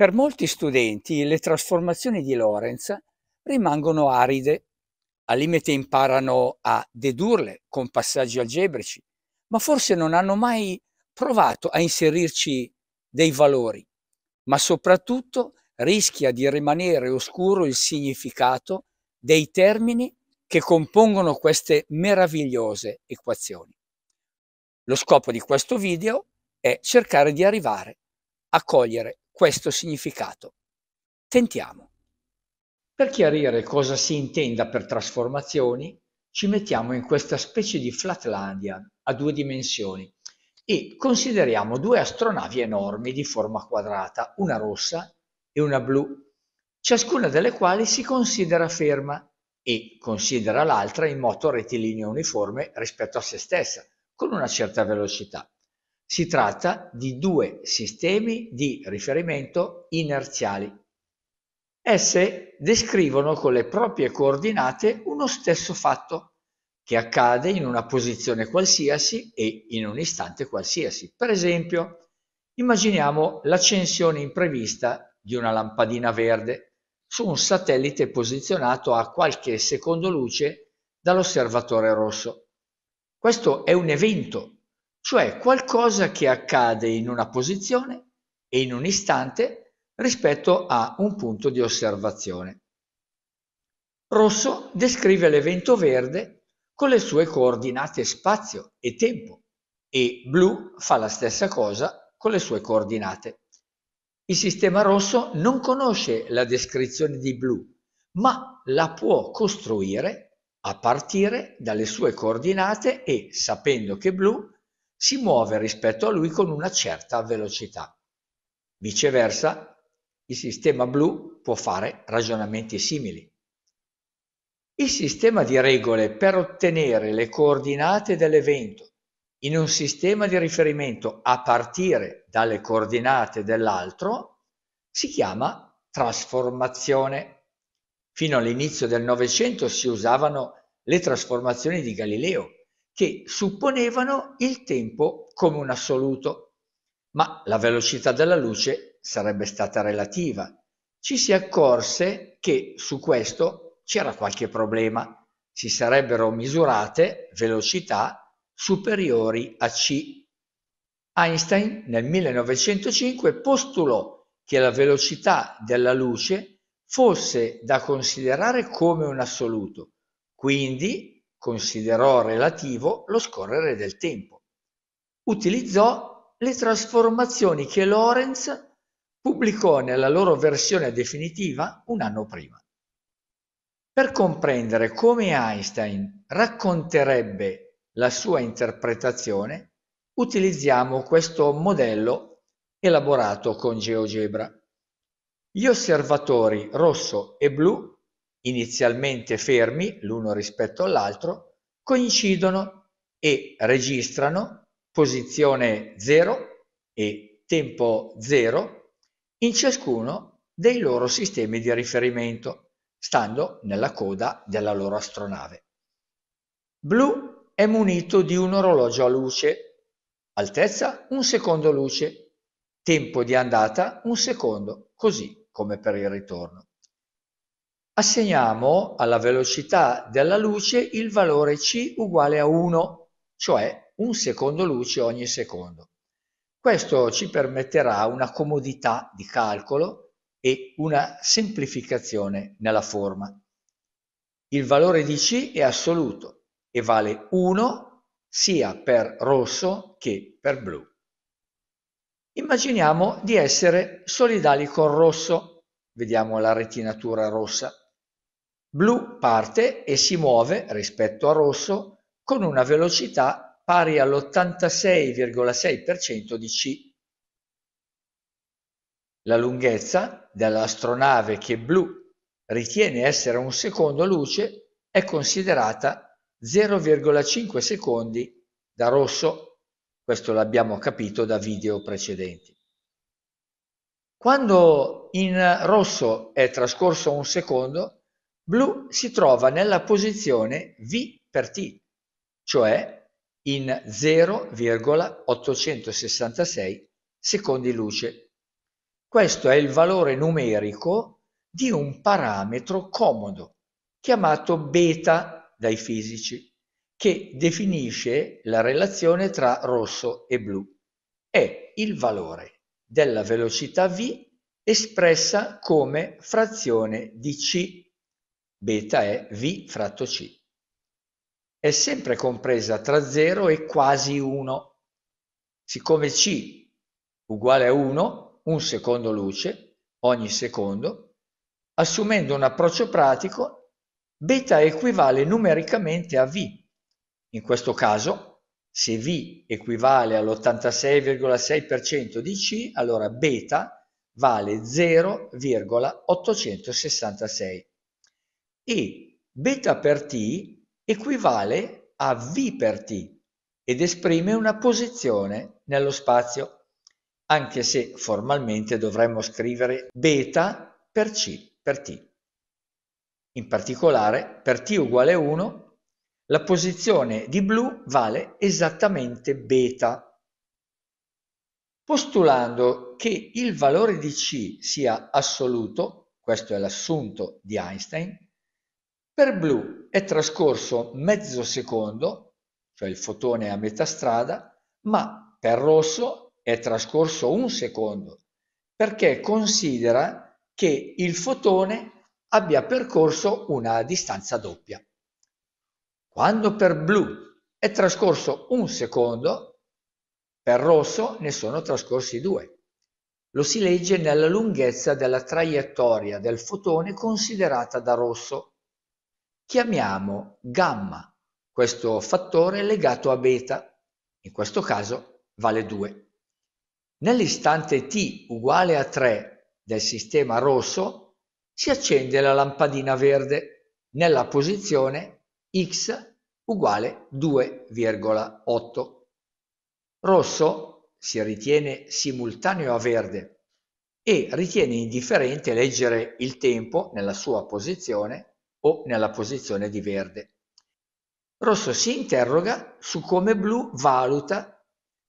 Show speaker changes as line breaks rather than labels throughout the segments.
Per molti studenti le trasformazioni di Lorentz rimangono aride, al limite imparano a dedurle con passaggi algebrici, ma forse non hanno mai provato a inserirci dei valori, ma soprattutto rischia di rimanere oscuro il significato dei termini che compongono queste meravigliose equazioni. Lo scopo di questo video è cercare di arrivare a cogliere questo significato. Tentiamo. Per chiarire cosa si intenda per trasformazioni, ci mettiamo in questa specie di Flatlandia a due dimensioni e consideriamo due astronavi enormi di forma quadrata, una rossa e una blu, ciascuna delle quali si considera ferma e considera l'altra in moto rettilineo uniforme rispetto a se stessa, con una certa velocità. Si tratta di due sistemi di riferimento inerziali. Esse descrivono con le proprie coordinate uno stesso fatto, che accade in una posizione qualsiasi e in un istante qualsiasi. Per esempio, immaginiamo l'accensione imprevista di una lampadina verde su un satellite posizionato a qualche secondo luce dall'osservatore rosso. Questo è un evento cioè qualcosa che accade in una posizione e in un istante rispetto a un punto di osservazione. Rosso descrive l'evento verde con le sue coordinate spazio e tempo e blu fa la stessa cosa con le sue coordinate. Il sistema rosso non conosce la descrizione di blu, ma la può costruire a partire dalle sue coordinate e sapendo che blu si muove rispetto a lui con una certa velocità. Viceversa, il sistema blu può fare ragionamenti simili. Il sistema di regole per ottenere le coordinate dell'evento in un sistema di riferimento a partire dalle coordinate dell'altro si chiama trasformazione. Fino all'inizio del Novecento si usavano le trasformazioni di Galileo che supponevano il tempo come un assoluto, ma la velocità della luce sarebbe stata relativa. Ci si accorse che su questo c'era qualche problema, si sarebbero misurate velocità superiori a c. Einstein nel 1905 postulò che la velocità della luce fosse da considerare come un assoluto, quindi Considerò relativo lo scorrere del tempo; utilizzò le trasformazioni che Lorentz pubblicò nella loro versione definitiva un anno prima. Per comprendere come Einstein racconterebbe la sua interpretazione, utilizziamo questo modello elaborato con GeoGebra. Gli osservatori rosso e blu inizialmente fermi l'uno rispetto all'altro, coincidono e registrano posizione 0 e tempo 0 in ciascuno dei loro sistemi di riferimento, stando nella coda della loro astronave. Blu è munito di un orologio a luce, altezza un secondo luce, tempo di andata un secondo, così come per il ritorno assegniamo alla velocità della luce il valore c uguale a 1, cioè un secondo luce ogni secondo. Questo ci permetterà una comodità di calcolo e una semplificazione nella forma. Il valore di c è assoluto e vale 1 sia per rosso che per blu. Immaginiamo di essere solidali con rosso. Vediamo la retinatura rossa. Blu parte e si muove, rispetto a Rosso, con una velocità pari all'86,6% di c. La lunghezza dell'astronave che Blu ritiene essere un secondo luce è considerata 0,5 secondi da Rosso, questo l'abbiamo capito da video precedenti. Quando in rosso è trascorso un secondo, blu si trova nella posizione "V per t", cioè in 0,866 secondi luce. Questo è il valore numerico di un parametro comodo, chiamato beta dai fisici, che definisce la relazione tra rosso e blu. È il valore della velocità v espressa come frazione di c beta è V fratto C. È sempre compresa tra 0 e quasi 1. Siccome C uguale a 1, un secondo luce ogni secondo, assumendo un approccio pratico, beta equivale numericamente a V. In questo caso, se V equivale all'86,6% di C, allora beta vale 0,866 e beta per t equivale a v per t ed esprime una posizione nello spazio, anche se formalmente dovremmo scrivere beta per c per t. In particolare, per t uguale 1, la posizione di blu vale esattamente beta. Postulando che il valore di C sia assoluto, questo è l'assunto di Einstein, per blu è trascorso mezzo secondo, cioè il fotone è a metà strada, ma per rosso è trascorso un secondo, perché considera che il fotone abbia percorso una distanza doppia. Quando per blu è trascorso un secondo, per rosso ne sono trascorsi due. Lo si legge nella lunghezza della traiettoria del fotone considerata da rosso, Chiamiamo gamma questo fattore legato a beta, in questo caso vale 2. Nell'istante t uguale a 3 del sistema rosso si accende la lampadina verde nella posizione x uguale 2,8. Rosso si ritiene simultaneo a verde e ritiene indifferente leggere il tempo nella sua posizione o nella posizione di verde. Rosso si interroga su come blu valuta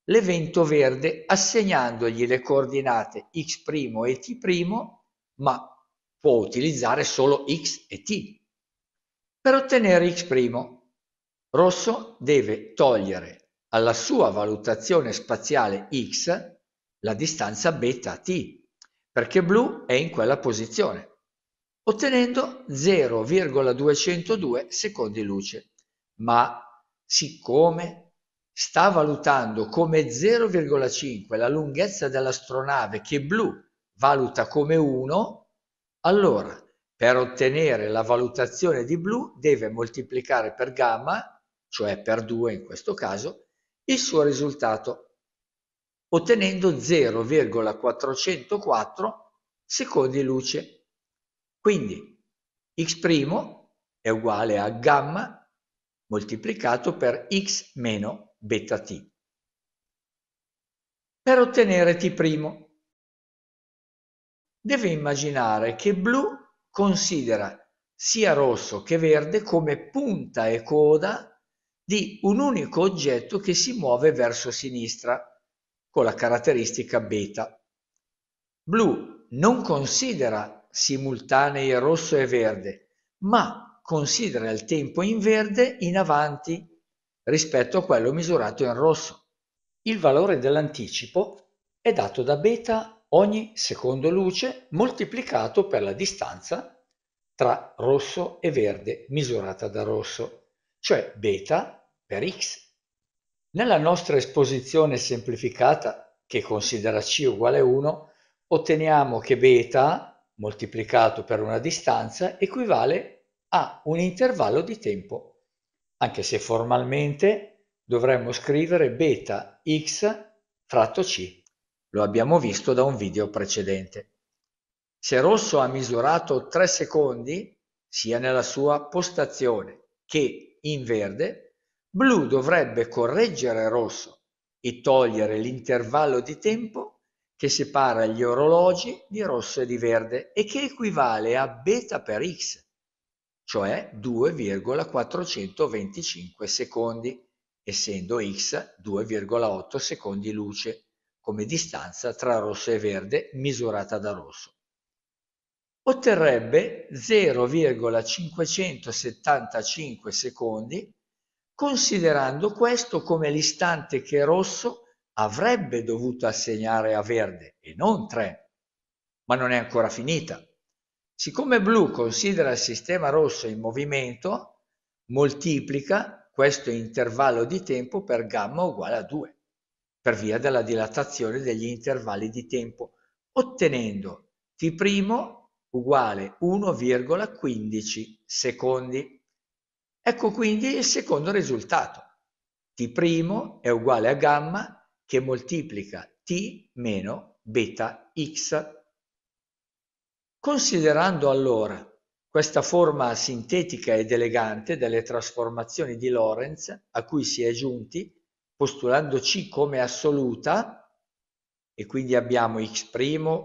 l'evento verde assegnandogli le coordinate x' e t', ma può utilizzare solo x e t. Per ottenere x', Rosso deve togliere alla sua valutazione spaziale x la distanza beta t, perché blu è in quella posizione ottenendo 0,202 secondi luce, ma siccome sta valutando come 0,5 la lunghezza dell'astronave che blu valuta come 1, allora per ottenere la valutazione di blu deve moltiplicare per gamma, cioè per 2 in questo caso, il suo risultato, ottenendo 0,404 secondi luce. Quindi x' è uguale a gamma moltiplicato per x meno beta t. Per ottenere t' deve immaginare che blu considera sia rosso che verde come punta e coda di un unico oggetto che si muove verso sinistra con la caratteristica beta. Blu non considera simultanei rosso e verde, ma considera il tempo in verde in avanti rispetto a quello misurato in rosso. Il valore dell'anticipo è dato da beta ogni secondo luce moltiplicato per la distanza tra rosso e verde misurata da rosso, cioè beta per x. Nella nostra esposizione semplificata, che considera c uguale 1, otteniamo che beta moltiplicato per una distanza equivale a un intervallo di tempo, anche se formalmente dovremmo scrivere beta x fratto c. Lo abbiamo visto da un video precedente. Se Rosso ha misurato 3 secondi, sia nella sua postazione che in verde, blu dovrebbe correggere rosso e togliere l'intervallo di tempo che separa gli orologi di rosso e di verde e che equivale a beta per x, cioè 2,425 secondi, essendo x 2,8 secondi luce come distanza tra rosso e verde misurata da rosso. Otterrebbe 0,575 secondi considerando questo come l'istante che rosso avrebbe dovuto assegnare a verde e non 3, ma non è ancora finita. Siccome blu considera il sistema rosso in movimento, moltiplica questo intervallo di tempo per gamma uguale a 2, per via della dilatazione degli intervalli di tempo, ottenendo T' uguale 1,15 secondi. Ecco quindi il secondo risultato. T' è uguale a gamma che moltiplica t meno beta x. Considerando allora questa forma sintetica ed elegante delle trasformazioni di Lorentz a cui si è giunti postulando C come assoluta e quindi abbiamo x'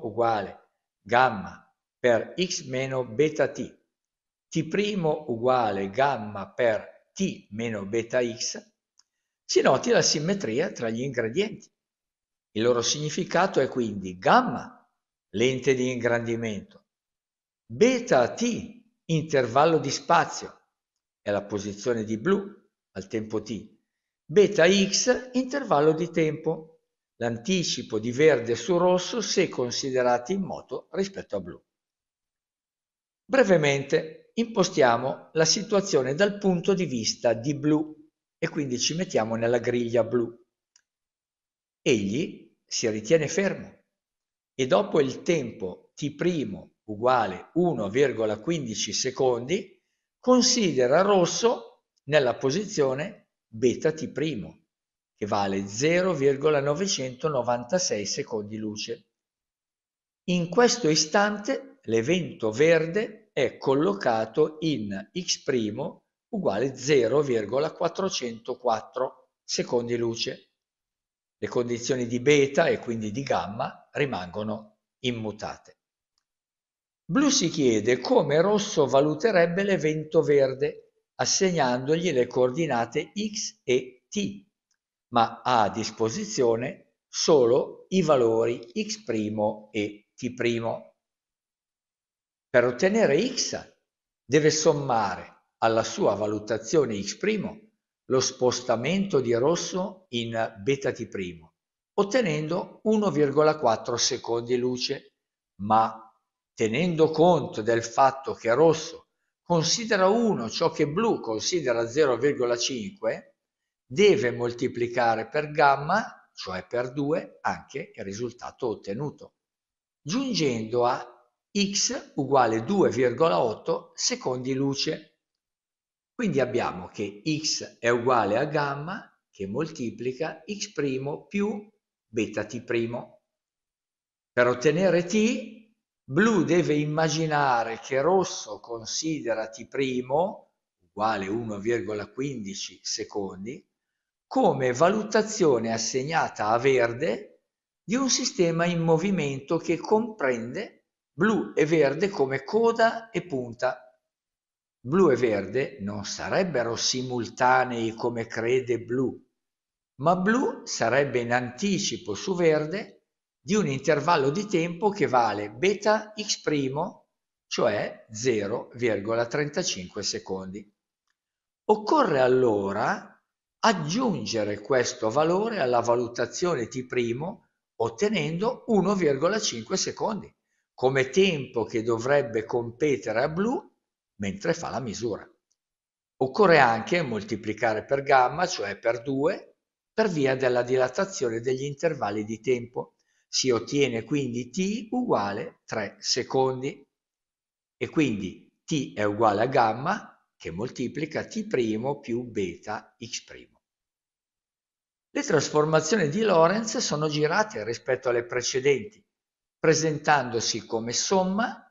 uguale gamma per x meno beta t, t' uguale gamma per t meno beta x si noti la simmetria tra gli ingredienti. Il loro significato è quindi gamma, lente di ingrandimento, beta t, intervallo di spazio, è la posizione di blu al tempo t, beta x, intervallo di tempo, l'anticipo di verde su rosso se considerati in moto rispetto a blu. Brevemente impostiamo la situazione dal punto di vista di blu e quindi ci mettiamo nella griglia blu. Egli si ritiene fermo e dopo il tempo T' uguale 1,15 secondi considera rosso nella posizione beta T' che vale 0,996 secondi luce. In questo istante l'evento verde è collocato in X' uguale 0,404 secondi luce. Le condizioni di beta e quindi di gamma rimangono immutate. Blu si chiede come Rosso valuterebbe l'evento verde assegnandogli le coordinate x e t, ma ha a disposizione solo i valori x' e t'. Per ottenere x deve sommare alla sua valutazione x' lo spostamento di rosso in beta βt', ottenendo 1,4 secondi luce, ma tenendo conto del fatto che rosso considera 1 ciò che blu considera 0,5, deve moltiplicare per gamma, cioè per 2, anche il risultato ottenuto, giungendo a x uguale 2,8 secondi luce. Quindi abbiamo che x è uguale a gamma che moltiplica x' più beta t'. Per ottenere t, blu deve immaginare che rosso considera t' uguale 1,15 secondi come valutazione assegnata a verde di un sistema in movimento che comprende blu e verde come coda e punta Blu e verde non sarebbero simultanei come crede Blu, ma Blu sarebbe in anticipo su verde di un intervallo di tempo che vale beta x', cioè 0,35 secondi. Occorre allora aggiungere questo valore alla valutazione T' ottenendo 1,5 secondi come tempo che dovrebbe competere a blu mentre fa la misura. Occorre anche moltiplicare per gamma, cioè per 2, per via della dilatazione degli intervalli di tempo. Si ottiene quindi t uguale 3 secondi. E quindi t è uguale a gamma che moltiplica t' più beta x'. Le trasformazioni di Lorentz sono girate rispetto alle precedenti, presentandosi come somma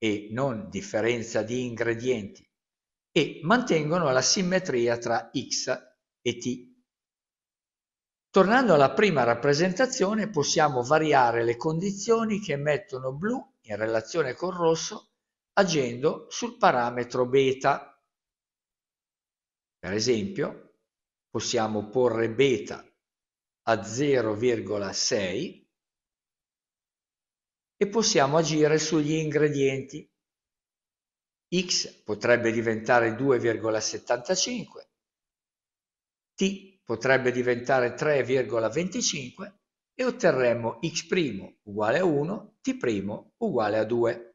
e non differenza di ingredienti e mantengono la simmetria tra x e t. Tornando alla prima rappresentazione possiamo variare le condizioni che mettono blu in relazione con rosso agendo sul parametro beta. Per esempio possiamo porre beta a 0,6 e possiamo agire sugli ingredienti. x potrebbe diventare 2,75, t potrebbe diventare 3,25 e otterremmo x' uguale a 1, t' uguale a 2.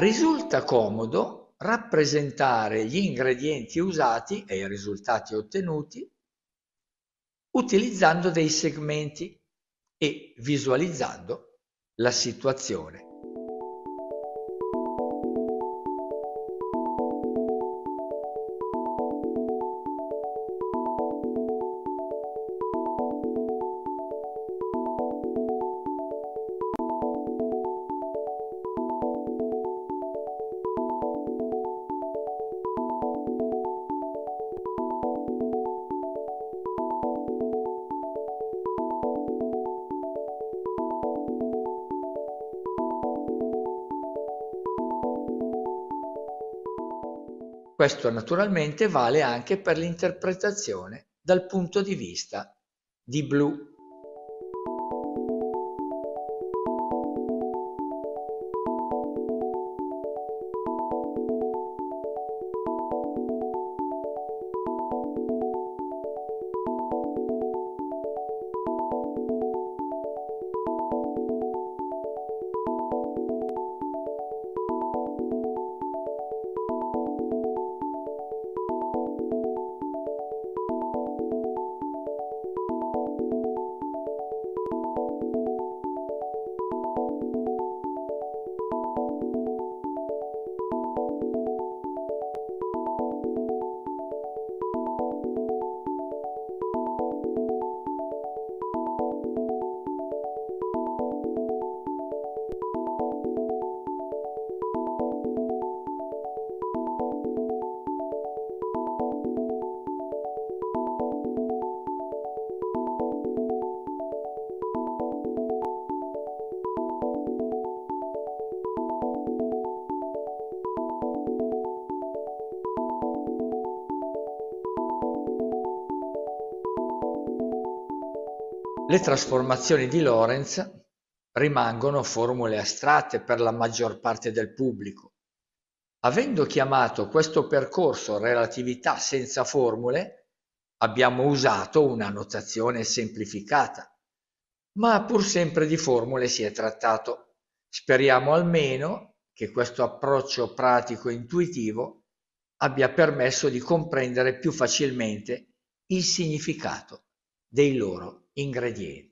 risulta comodo rappresentare gli ingredienti usati e i risultati ottenuti utilizzando dei segmenti e visualizzando la situazione Questo naturalmente vale anche per l'interpretazione dal punto di vista di Blue. Le trasformazioni di Lorentz rimangono formule astratte per la maggior parte del pubblico. Avendo chiamato questo percorso relatività senza formule, abbiamo usato una notazione semplificata, ma pur sempre di formule si è trattato. Speriamo almeno che questo approccio pratico e intuitivo abbia permesso di comprendere più facilmente il significato dei loro ingredienti